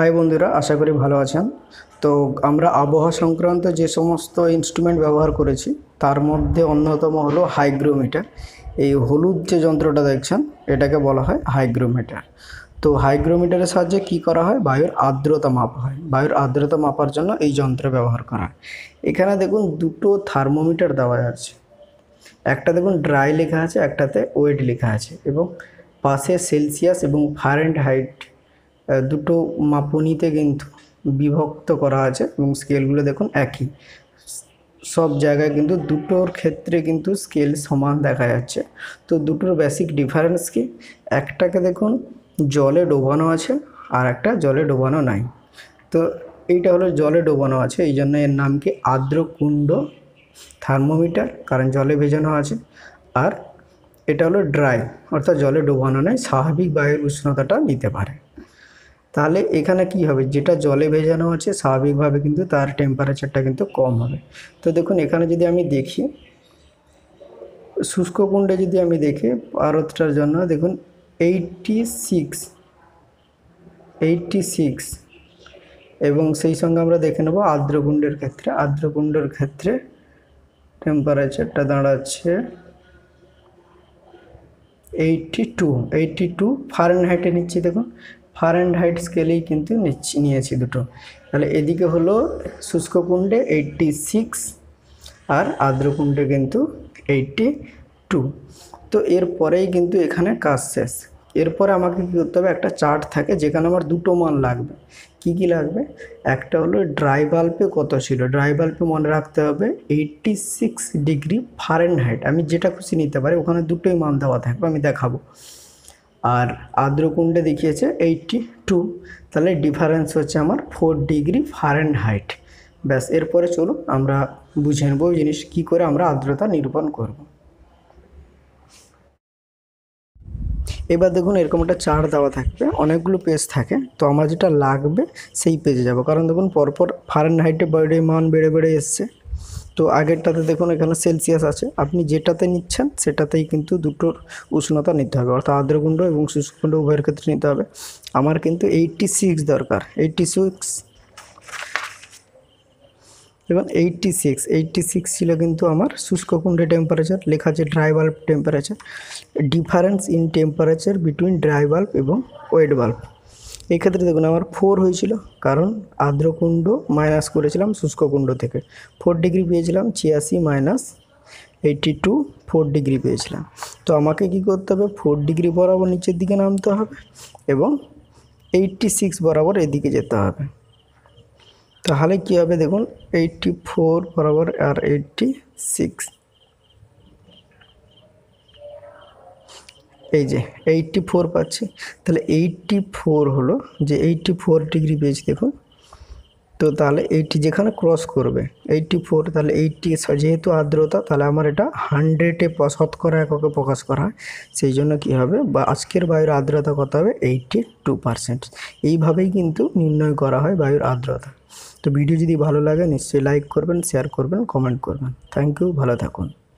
high বন্ধুরা আশা করি ভালো আছেন তো আমরা আবহাওয়া সংক্রান্ত যে সমস্ত ইনস্ট্রুমেন্ট ব্যবহার করেছি তার মধ্যে অন্যতম হলো হাইগ্রোমিটার এই হলুদ যে যন্ত্রটা দেখছেন এটাকে বলা হয় হাইগ্রোমিটার তো হাইগ্রোমিটারের সাহায্যে কি করা হয় বায়ুর আর্দ্রতা মাপা হয় বায়ুর আর্দ্রতা মাপার জন্য এই যন্ত্র ব্যবহার করা হয় এখানে দেখুন দুটো থার্মোমিটার দেওয়া আছে একটা দেখুন ড্রাই লেখা আছে একটাতে ওয়েট লেখা আছে এবং পাশে সেলসিয়াস এবং ফারেন্ট হাইট দুটো মাপনিতে কিন্তু বিভক্ত করা আছে এবং স্কেলগুলো দেখুন একই সব জায়গায় কিন্তু দুটোর ক্ষেত্রে কিন্তু স্কেল সমান দেখা যাচ্ছে তো দুটোর বেসিক ডিফারেন্স কি একটাকে দেখুন জলে ডোবানো আছে আর একটা জলে ডোবানো নাই তো এইটা হলো জলে ডোবানো আছে এই জন্য এর নাম কি আর্দ্রকুণ্ড থার্মোমিটার কারণ জলে ভেজানো আছে আর এটা হলো ড্রাই অর্থাৎ জলে ডোবানো নেয় স্বাভাবিক বায়ুর উষ্ণতাটা নিতে পারে তাহলে এখানে কি হবে যেটা জলে ভেজানো আছে স্বাভাবিকভাবে কিন্তু তার টেম্পারেচারটা কিন্তু কম হবে তো দেখুন এখানে যদি আমি দেখি শুষ্ক কুণ্ডে যদি আমি দেখি পারতটার জন্য দেখুন এইটটি সিক্স এইটটি সিক্স এবং সেই সঙ্গে আমরা দেখে নেব আর্দ্রকুণ্ডের ক্ষেত্রে আর্দ্রকুণ্ডের ক্ষেত্রে টেম্পারেচারটা দাঁড়াচ্ছে এইটটি টু এইটটি টু ফারেনহাইটে নিচ্ছি দেখুন ফারেনহাইট স্কেলেই কিন্তু নিয়েছি দুটো তাহলে এদিকে হলো শুষ্ক কুণ্ডে এইট্টি সিক্স আর আর্দ্রকুণ্ডে কিন্তু এইট্টি টু তো এরপরেই কিন্তু এখানে কাজ শেষ এরপরে আমাকে কী করতে হবে একটা চার্ট থাকে যেখানে আমার দুটো মান লাগবে কি কি লাগবে একটা হলো ড্রাই বাল্বে কত ছিল ড্রাই বাল্বে মনে রাখতে হবে এইটটি সিক্স ডিগ্রি ফারেনহাইট আমি যেটা খুশি নিতে পারি ওখানে দুটোই মান দেওয়া থাকবে আমি দেখাবো আর আদ্রকুণ্ডে দেখিয়েছে এইটটি টু তাহলে ডিফারেন্স হচ্ছে আমার ফোর ডিগ্রি ফারেন হাইট ব্যাস এরপরে চলুন আমরা বুঝে নেবো জিনিস কী করে আমরা আর্দ্রতা নিরূপণ করব এবার দেখুন এরকম একটা চার দেওয়া থাকবে অনেকগুলো পেজ থাকে তো আমার যেটা লাগবে সেই পেজে যাব কারণ দেখুন পরপর ফারেন হাইটে বেড়ে মান বেড়ে বেড়ে এসছে তো আগেরটাতে দেখুন এখানে সেলসিয়াস আছে আপনি যেটাতে নিচ্ছেন সেটাতেই কিন্তু দুটোর উষ্ণতা নিতে হবে অর্থাৎ আর্দ্রকুণ্ড এবং শুষ্ককুণ্ড উভয়ের ক্ষেত্রে নিতে হবে আমার কিন্তু এইটটি সিক্স দরকার এইটটি সিক্স এবং এইটটি সিক্স এইটটি সিক্স ছিল কিন্তু আমার শুষ্ককুণ্ডে টেম্পারেচার লেখা আছে dry bulb temperature difference in temperature between dry bulb এবং ওয়েট বাল্ব এক্ষেত্রে দেখুন আমার ফোর হয়েছিল কারণ আর্দ্রকুণ্ড মাইনাস করেছিলাম শুষ্ককুণ্ড থেকে ফোর ডিগ্রি পেয়েছিলাম ছিয়াশি minus eighty two four degree পেয়েছিলাম তো আমাকে কি করতে হবে ফোর ডিগ্রি বরাবর নিচের দিকে নামতে হবে এবং এইটটি সিক্স বরাবর এদিকে যেতে হবে তাহলে কী হবে দেখুন এইটটি ফোর বরাবর আর এইটটি সিক্স এই যে এইটটি ফোর পাচ্ছি তাহলে এইটটি ফোর হলো যে এইটটি ফোর ডিগ্রি পেয়েছি দেখুন তো তাহলে এইটটি যেখানে ক্রস করবে এইটটি ফোর তাহলে এইটটি যেহেতু আর্দ্রতা তাহলে আমার এটা হান্ড্রেডে শতকরা এককে প্রকাশ করা হয় সেই জন্য কী হবে বা আজকের বায়ুর আর্দ্রতা কত হবে এইটটি টু পারসেন্ট এইভাবেই কিন্তু নির্ণয় করা হয় বায়ুর আর্দ্রতা তো ভিডিও যদি ভালো লাগে নিশ্চয়ই লাইক করবেন শেয়ার করবেন কমেন্ট করবেন থ্যাংক ইউ ভালো থাকুন